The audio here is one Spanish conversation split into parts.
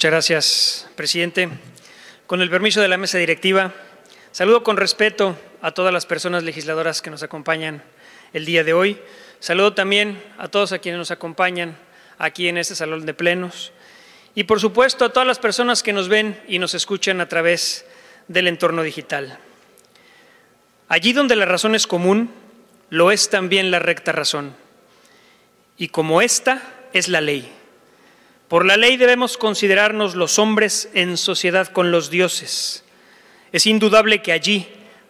Muchas gracias, presidente. Con el permiso de la mesa directiva, saludo con respeto a todas las personas legisladoras que nos acompañan el día de hoy. Saludo también a todos a quienes nos acompañan aquí en este salón de plenos y por supuesto a todas las personas que nos ven y nos escuchan a través del entorno digital. Allí donde la razón es común, lo es también la recta razón. Y como esta es la ley. Por la ley debemos considerarnos los hombres en sociedad con los dioses. Es indudable que allí,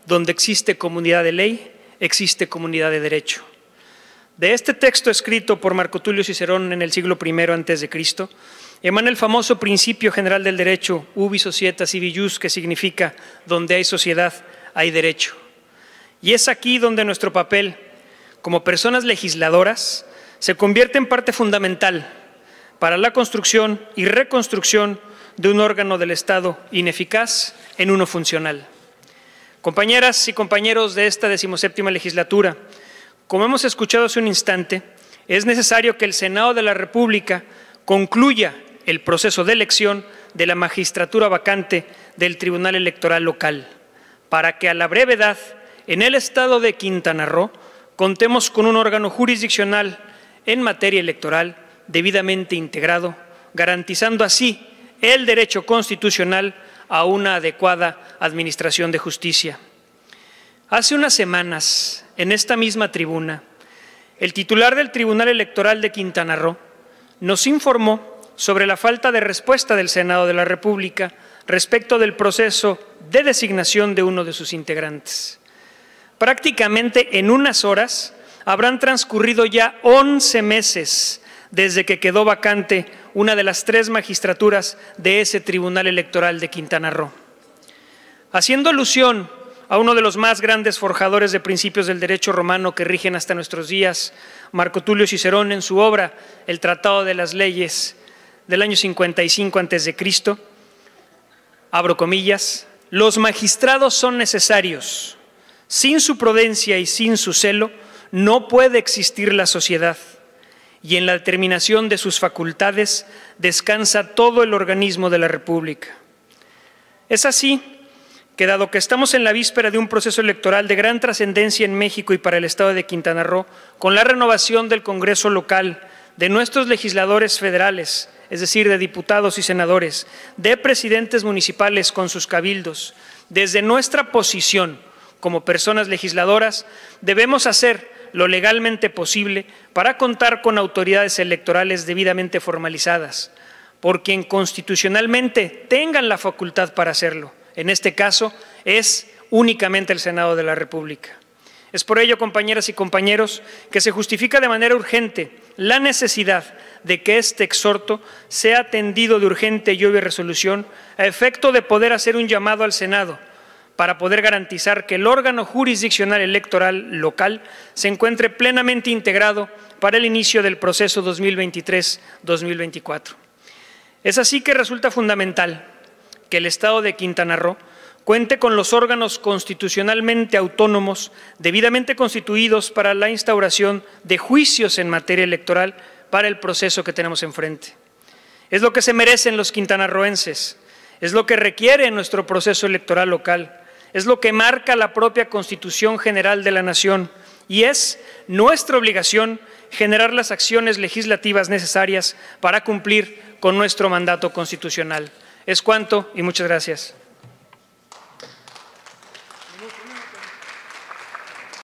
donde existe comunidad de ley, existe comunidad de derecho. De este texto escrito por Marco Tulio Cicerón en el siglo I a.C., emana el famoso principio general del derecho, ubi societas jus que significa donde hay sociedad, hay derecho. Y es aquí donde nuestro papel como personas legisladoras se convierte en parte fundamental para la construcción y reconstrucción de un órgano del Estado ineficaz en uno funcional. Compañeras y compañeros de esta decimoséptima legislatura, como hemos escuchado hace un instante, es necesario que el Senado de la República concluya el proceso de elección de la magistratura vacante del Tribunal Electoral Local, para que a la brevedad, en el Estado de Quintana Roo, contemos con un órgano jurisdiccional en materia electoral debidamente integrado, garantizando así el derecho constitucional a una adecuada administración de justicia. Hace unas semanas, en esta misma tribuna, el titular del Tribunal Electoral de Quintana Roo nos informó sobre la falta de respuesta del Senado de la República respecto del proceso de designación de uno de sus integrantes. Prácticamente en unas horas habrán transcurrido ya 11 meses desde que quedó vacante una de las tres magistraturas de ese Tribunal Electoral de Quintana Roo. Haciendo alusión a uno de los más grandes forjadores de principios del derecho romano que rigen hasta nuestros días, Marco Tulio Cicerón, en su obra El Tratado de las Leyes del año 55 a.C., abro comillas, los magistrados son necesarios. Sin su prudencia y sin su celo no puede existir la sociedad y en la determinación de sus facultades descansa todo el organismo de la República. Es así que, dado que estamos en la víspera de un proceso electoral de gran trascendencia en México y para el Estado de Quintana Roo, con la renovación del Congreso local, de nuestros legisladores federales, es decir, de diputados y senadores, de presidentes municipales con sus cabildos, desde nuestra posición como personas legisladoras, debemos hacer lo legalmente posible para contar con autoridades electorales debidamente formalizadas, por quien constitucionalmente tengan la facultad para hacerlo. En este caso es únicamente el Senado de la República. Es por ello, compañeras y compañeros, que se justifica de manera urgente la necesidad de que este exhorto sea atendido de urgente y resolución a efecto de poder hacer un llamado al Senado para poder garantizar que el órgano jurisdiccional electoral local se encuentre plenamente integrado para el inicio del proceso 2023-2024. Es así que resulta fundamental que el Estado de Quintana Roo cuente con los órganos constitucionalmente autónomos debidamente constituidos para la instauración de juicios en materia electoral para el proceso que tenemos enfrente. Es lo que se merecen los quintanarroenses, es lo que requiere nuestro proceso electoral local, es lo que marca la propia Constitución General de la Nación y es nuestra obligación generar las acciones legislativas necesarias para cumplir con nuestro mandato constitucional. Es cuanto y muchas gracias.